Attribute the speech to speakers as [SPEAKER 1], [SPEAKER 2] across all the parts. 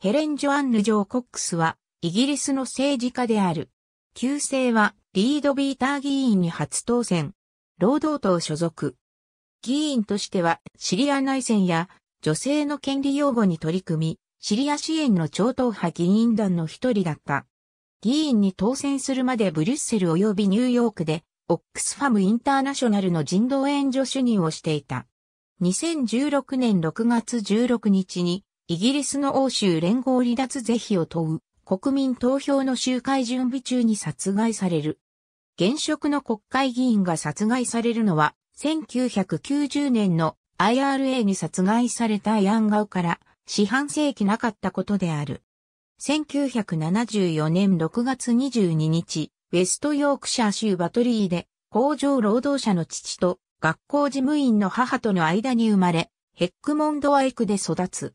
[SPEAKER 1] ヘレン・ジョアンヌ・ジョー・コックスは、イギリスの政治家である。旧姓は、リード・ビーター議員に初当選。労働党所属。議員としては、シリア内戦や、女性の権利擁護に取り組み、シリア支援の超党派議員団の一人だった。議員に当選するまでブリュッセル及びニューヨークで、オックスファム・インターナショナルの人道援助主任をしていた。2016年6月16日に、イギリスの欧州連合離脱是非を問う国民投票の集会準備中に殺害される。現職の国会議員が殺害されるのは1990年の IRA に殺害されたヤンガウから四半世紀なかったことである。1974年6月22日、ウェストヨークシャー州バトリーで工場労働者の父と学校事務員の母との間に生まれ、ヘックモンドワイクで育つ。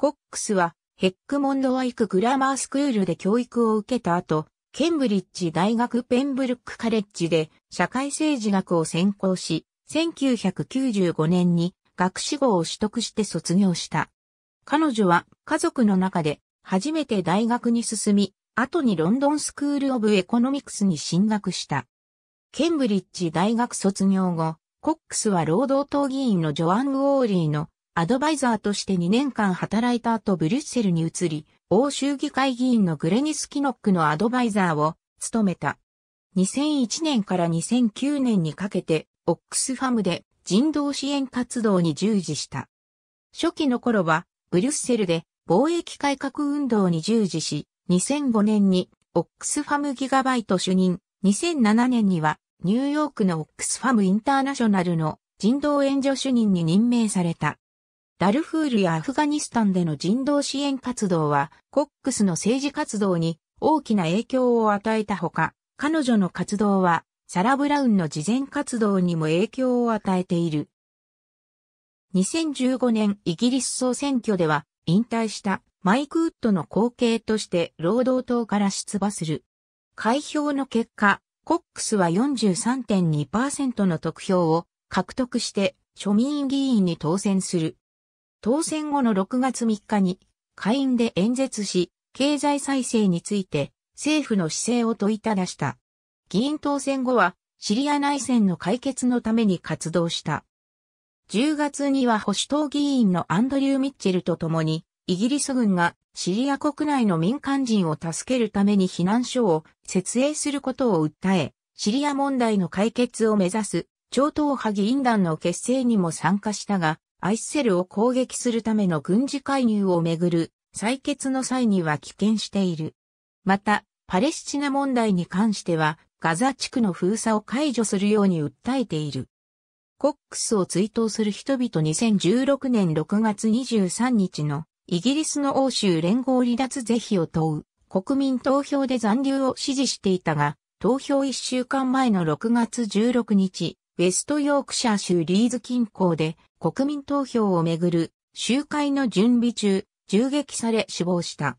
[SPEAKER 1] コックスはヘックモンドワイクグラマースクールで教育を受けた後、ケンブリッジ大学ペンブルックカレッジで社会政治学を専攻し、1995年に学士号を取得して卒業した。彼女は家族の中で初めて大学に進み、後にロンドンスクール・オブ・エコノミクスに進学した。ケンブリッジ大学卒業後、コックスは労働党議員のジョアン・ウォーリーのアドバイザーとして2年間働いた後ブリュッセルに移り、欧州議会議員のグレニス・キノックのアドバイザーを務めた。2001年から2009年にかけて、オックスファムで人道支援活動に従事した。初期の頃は、ブリュッセルで貿易改革運動に従事し、2005年にオックスファムギガバイト主任、2007年にはニューヨークのオックスファムインターナショナルの人道援助主任に任命された。ダルフールやアフガニスタンでの人道支援活動は、コックスの政治活動に大きな影響を与えたほか、彼女の活動は、サラ・ブラウンの慈善活動にも影響を与えている。2015年イギリス総選挙では、引退したマイクウッドの後継として労働党から出馬する。開票の結果、コックスは43.2%の得票を獲得して庶民議員に当選する。当選後の6月3日に、下院で演説し、経済再生について政府の姿勢を問いただした。議員当選後は、シリア内戦の解決のために活動した。10月には保守党議員のアンドリュー・ミッチェルと共に、イギリス軍がシリア国内の民間人を助けるために避難所を設営することを訴え、シリア問題の解決を目指す超党派議員団の結成にも参加したが、アイスセルを攻撃するための軍事介入をめぐる採決の際には棄権している。また、パレスチナ問題に関しては、ガザ地区の封鎖を解除するように訴えている。コックスを追悼する人々2016年6月23日のイギリスの欧州連合離脱是非を問う国民投票で残留を支持していたが、投票1週間前の6月16日、ウェストヨークシャー州リーズ近郊で国民投票をめぐる集会の準備中、銃撃され死亡した。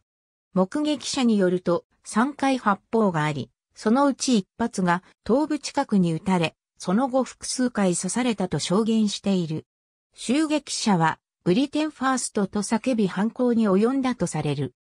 [SPEAKER 1] 目撃者によると3回発砲があり、そのうち1発が頭部近くに撃たれ、その後複数回刺されたと証言している。襲撃者はブリテンファーストと叫び犯行に及んだとされる。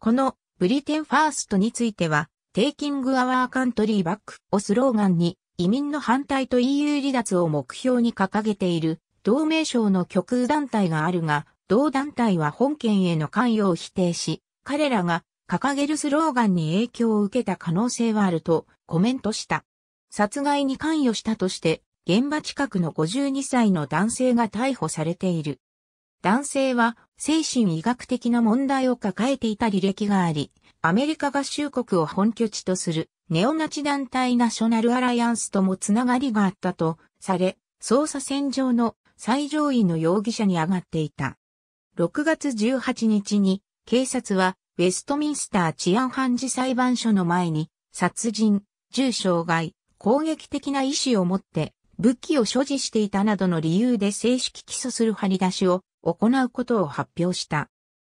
[SPEAKER 1] このブリテンファーストについては、テイキングアワーカントリーバックをスローガンに移民の反対と EU 離脱を目標に掲げている同盟省の極右団体があるが、同団体は本県への関与を否定し、彼らが掲げるスローガンに影響を受けた可能性はあるとコメントした。殺害に関与したとして、現場近くの52歳の男性が逮捕されている。男性は精神医学的な問題を抱えていた履歴があり、アメリカ合衆国を本拠地とするネオナチ団体ナショナルアライアンスともつながりがあったとされ、捜査線上の最上位の容疑者に上がっていた。6月18日に警察はウェストミンスター治安判事裁判所の前に殺人、重傷害、攻撃的な意思を持って武器を所持していたなどの理由で正式起訴する張り出しを行うことを発表した。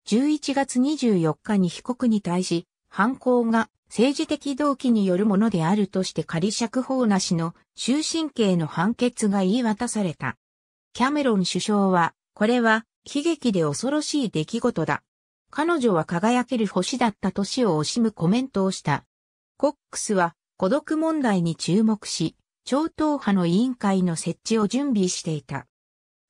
[SPEAKER 1] 11月24日に被告に対し、犯行が政治的動機によるものであるとして仮釈放なしの終身刑の判決が言い渡された。キャメロン首相は、これは悲劇で恐ろしい出来事だ。彼女は輝ける星だった年を惜しむコメントをした。コックスは孤独問題に注目し、超党派の委員会の設置を準備していた。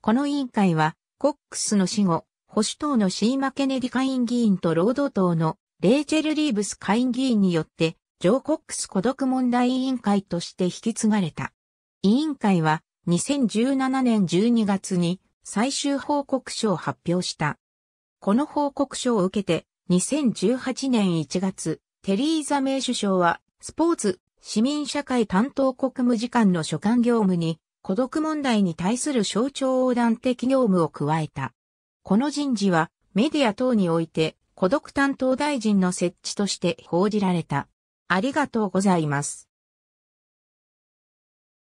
[SPEAKER 1] この委員会は、コックスの死後、保守党のシーマ・ケネディ下院議員と労働党のレイチェル・リーブス下院議員によって、ジョー・コックス孤独問題委員会として引き継がれた。委員会は、2017年12月に最終報告書を発表した。この報告書を受けて、2018年1月、テリーザメイ首相は、スポーツ、市民社会担当国務次官の所管業務に、孤独問題に対する象徴横断的業務を加えた。この人事は、メディア等において、孤独担当大臣の設置として報じられた。ありがとうございます。